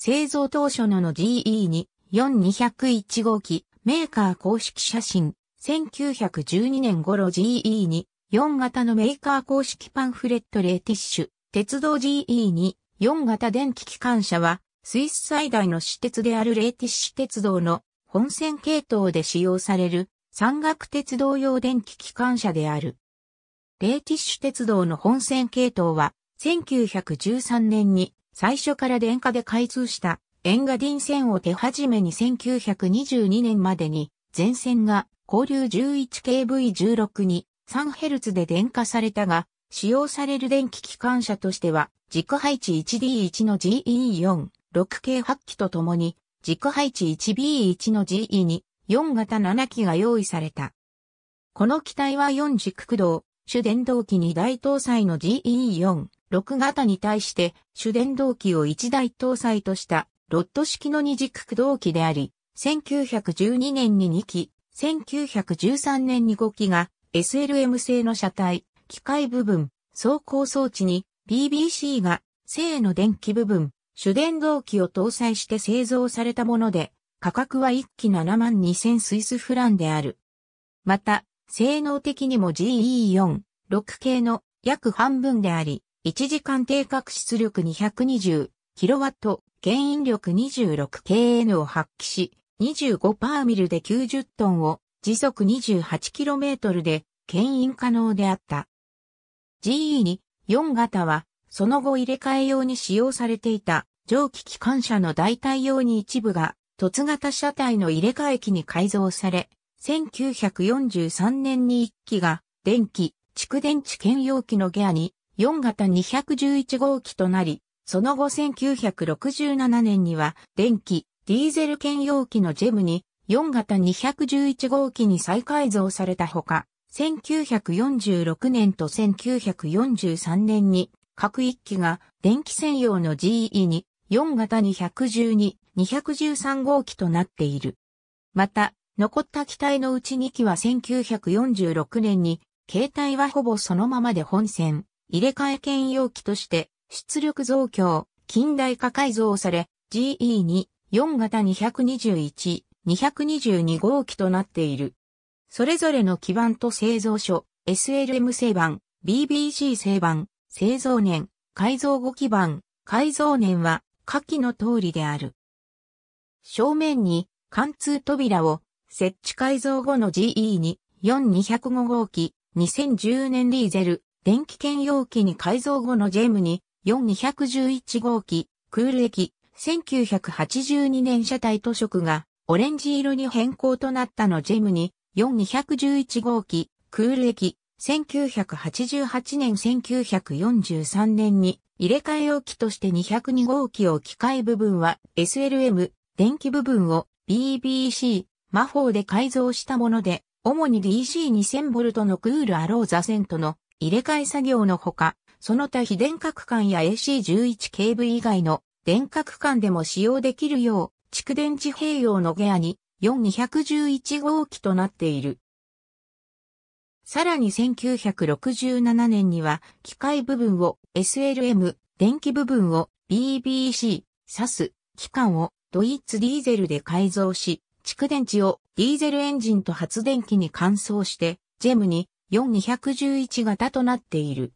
製造当初のの GE に4201号機、メーカー公式写真、1912年頃 GE に4型のメーカー公式パンフレットレーティッシュ、鉄道 GE に4型電気機関車は、スイス最大の私鉄であるレーティッシュ鉄道の本線系統で使用される山岳鉄道用電気機関車である。レーティッシュ鉄道の本線系統は1913年に最初から電化で開通したエンガディン線を手始めに1922年までに全線が交流 11KV16 に 3Hz で電化されたが、使用される電気機関車としては、軸配置 1D1 の GE4、6系8機とともに、軸配置 1B1 の GE2、4型7機が用意された。この機体は4軸駆動、主電動機2台搭載の GE4、6型に対して主電動機を1台搭載としたロッド式の二軸駆動機であり、1912年に2機、1913年に5機が SLM 製の車体、機械部分、走行装置に b b c が正の電気部分、主電動機を搭載して製造されたもので、価格は1機7万2000スイスフランである。また、性能的にも GE4、6系の約半分であり、1時間定格出力 220kW、牽引力 26kN を発揮し、25パーミルで90トンを時速 28km で牽引可能であった。GE に4型はその後入れ替え用に使用されていた蒸気機関車の代替用に一部が凸型車体の入れ替え機に改造され、1943年に1機が電気、蓄電池兼用機のゲアに4型211号機となり、その後1967年には電気、ディーゼル兼用機のジェムに4型211号機に再改造されたほか、1946年と1943年に各1機が電気専用の GE に4型212、213号機となっている。また、残った機体のうち2機は1946年に、携帯はほぼそのままで本線、入れ替え兼容器として、出力増強、近代化改造され、GE2、4型221、222号機となっている。それぞれの基板と製造所、SLM 製板、BBC 製板、製造年、改造後基板、改造年は下記の通りである。正面に貫通扉を設置改造後の GE2、4205号機、2010年リーゼル、電気兼容器に改造後のジェムに4211号機、クール液、1982年車体塗色がオレンジ色に変更となったのジェムに4211号機、クール液、1988年1943年に入れ替え容器として202号機を機械部分は SLM、電気部分を BBC、魔法で改造したもので、主に DC2000V のクールアローザセントの入れ替え作業のほか、その他非電化区間や AC11 ケーブ以外の電化区間でも使用できるよう、蓄電池併用のゲアに4211号機となっている。さらに1967年には、機械部分を SLM、電気部分を BBC、SAS、機関をドイツディーゼルで改造し、蓄電池をディーゼルエンジンと発電機に換装して、ジェムに4211型となっている。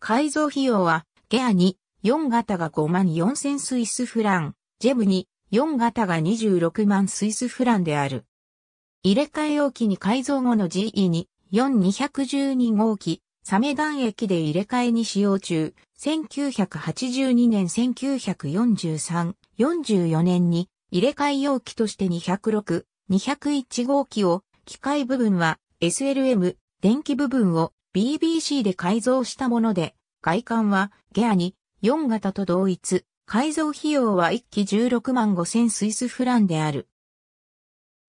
改造費用は、ゲアに4型が5万4000スイスフラン、ジェブに4型が26万スイスフランである。入れ替え容器に改造後の GE に4212号機、サメ弾液で入れ替えに使用中、1982年1943、44年に入れ替え容器として206、201号機を、機械部分は SLM 電気部分を BBC で改造したもので、外観はゲアに4型と同一、改造費用は1機16万5千スイスフランである。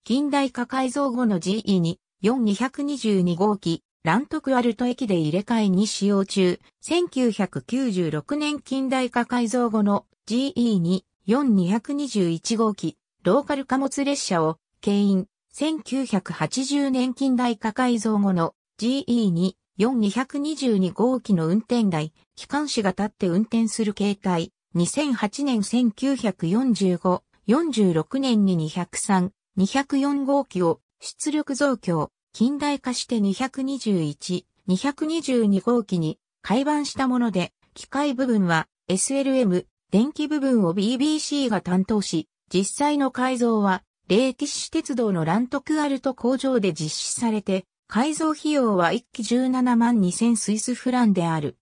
近代化改造後の GE に4222号機、ラントクアルト駅で入れ替えに使用中、1996年近代化改造後の GE に4221号機、ローカル貨物列車を、牽引、1980年近代化改造後の GE2、4222号機の運転台、機関士が立って運転する形態、2008年1945、46年に203、204号機を出力増強、近代化して221、222号機に改版したもので、機械部分は SLM、電気部分を BBC が担当し、実際の改造は、霊シュ鉄道のラントクアルト工場で実施されて、改造費用は1機17万2000スイスフランである。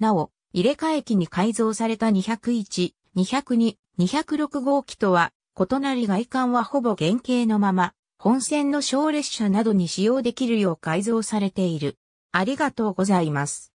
なお、入れ替え機に改造された201、202、206号機とは、異なり外観はほぼ原型のまま、本線の小列車などに使用できるよう改造されている。ありがとうございます。